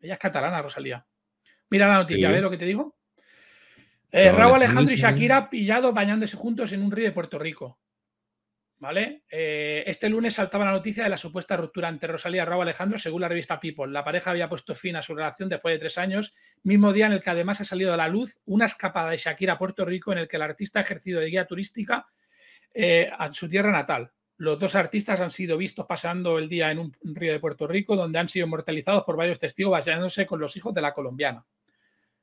Ella es catalana, Rosalía. Mira la noticia, a ¿ves lo que te digo? Eh, Raúl Alejandro y Shakira pillados bañándose juntos en un río de Puerto Rico. ¿Vale? Eh, este lunes saltaba la noticia de la supuesta ruptura entre Rosalía y Raúl Alejandro, según la revista People. La pareja había puesto fin a su relación después de tres años, mismo día en el que además ha salido a la luz una escapada de Shakira a Puerto Rico en el que el artista ha ejercido de guía turística eh, a su tierra natal. Los dos artistas han sido vistos pasando el día en un río de Puerto Rico, donde han sido inmortalizados por varios testigos basándose con los hijos de la colombiana.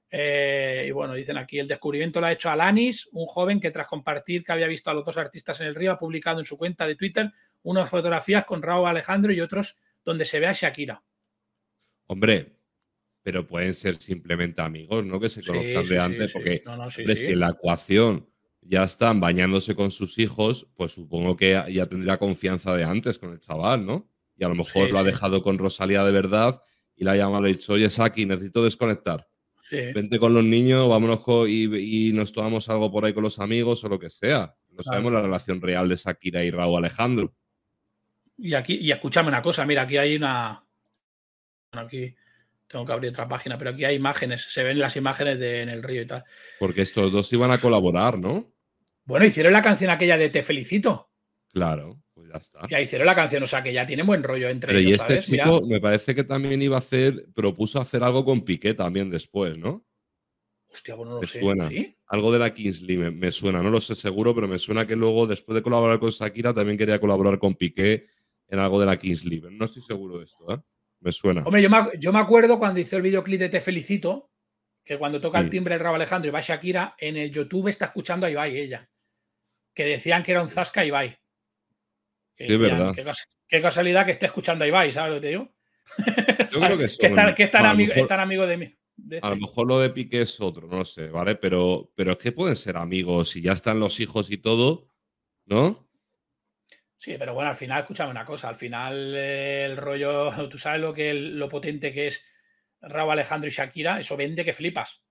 Eh, y bueno, dicen aquí, el descubrimiento lo ha hecho Alanis, un joven que tras compartir que había visto a los dos artistas en el río, ha publicado en su cuenta de Twitter unas fotografías con Raúl Alejandro y otros donde se ve a Shakira. Hombre, pero pueden ser simplemente amigos, ¿no? Que se conozcan de antes, porque no, la ecuación ya están bañándose con sus hijos, pues supongo que ya tendría confianza de antes con el chaval, ¿no? Y a lo mejor lo ha dejado con Rosalía de verdad y la ha llamado y dicho, oye, Saki, necesito desconectar. Sí. Vente con los niños, vámonos y, nos tomamos algo por ahí con los amigos o lo que sea. No sabemos la relación real de Shakira y Raúl Alejandro. Y aquí, y escúchame una cosa, mira, aquí hay una. Bueno, aquí tengo que abrir otra página, pero aquí hay imágenes, se ven las imágenes de en el río y tal. Porque estos dos iban a colaborar, ¿no? Bueno, hicieron la canción aquella de Te felicito. Claro, pues ya está. Ya hicieron la canción, o sea que ya tiene buen rollo entre Pero ellos, Y este chico me parece que también iba a hacer, propuso hacer algo con Piqué también después, ¿no? Hostia, bueno, no lo suena. Algo de la Kingsley me, suena, no lo sé seguro, pero me suena que luego, después de colaborar con Shakira, también quería colaborar con Piqué en algo de la Kingsley. no estoy seguro de esto, ¿eh? Me suena. Hombre, yo me, yo me acuerdo cuando hizo el videoclip de Te Felicito, que cuando toca el timbre el Rabo Alejandro y va Shakira, en el YouTube está escuchando a Ibai ella que decían que era un Zasca Ibai. Que verdad. Qué, casualidad que esté escuchando a Ibai, ¿sabes lo que te digo? Yo creo que, que, están, que están, amigo, amigos de mí. A lo este. mejor lo de pique es otro, no lo sé, ¿vale? Pero, pero es que pueden ser amigos y ya están los hijos y todo, ¿no? Sí, pero bueno, al final, escúchame una cosa, al final eh, el rollo, tú sabes lo que lo potente que es Raúl Alejandro y Shakira, eso vende que flipas.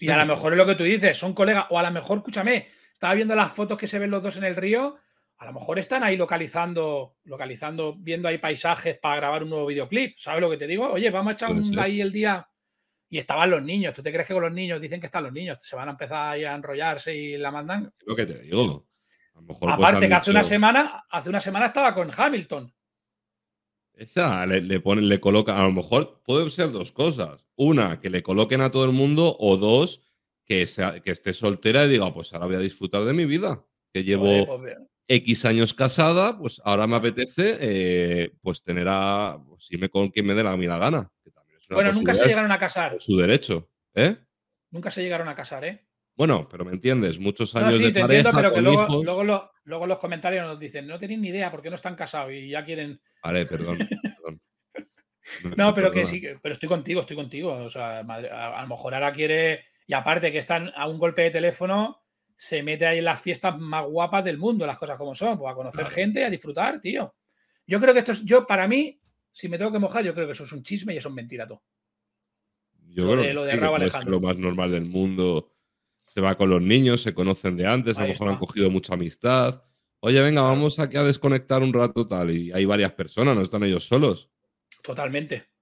y a lo mejor es lo que tú dices, son colegas, o a lo mejor, escúchame, estaba viendo las fotos que se ven los dos en el río. A lo mejor están ahí localizando, localizando, viendo ahí paisajes para grabar un nuevo videoclip. ¿Sabes lo que te digo? Oye, vamos a echar un, ahí el día. Y estaban los niños. ¿Tú te crees que con los niños dicen que están los niños? Se van a empezar a enrollarse y la mandan. Lo que te digo. Pues, Aparte que hace una semana, hace una semana estaba con Hamilton. Esa le, le, le coloca, a lo mejor pueden ser dos cosas. Una, que le coloquen a todo el mundo, o dos, que, que esté soltera y diga, pues ahora voy a disfrutar de mi vida, que llevo pues X años casada, pues ahora me apetece eh, pues tener a, Si pues me con quien me dé la, gana. bueno, nunca se llegaron a casar. Su derecho, ¿eh? Nunca se llegaron a casar, ¿eh? Bueno, pero me entiendes, muchos años sí, de pareja, entiendo, pero que luego, luego, los comentarios nos dicen, no tenéis ni idea porque no están casados y ya quieren. Vale, perdón. no, pero que sí, pero estoy contigo, estoy contigo. O sea, a, lo mejor ahora quiere y aparte que están a un golpe de teléfono, se mete ahí en las fiestas más guapas del mundo, las cosas como son, pues a conocer gente, a disfrutar, tío. Yo creo que esto es, yo para mí, si me tengo que mojar, yo creo que eso es un chisme y eso es mentira todo. Yo creo que lo, es lo más normal del mundo. Se va con los niños, se conocen de antes, a lo mejor han cogido mucha amistad. Oye, venga, vamos aquí a desconectar un rato tal. Y hay varias personas, no están ellos solos. Totalmente.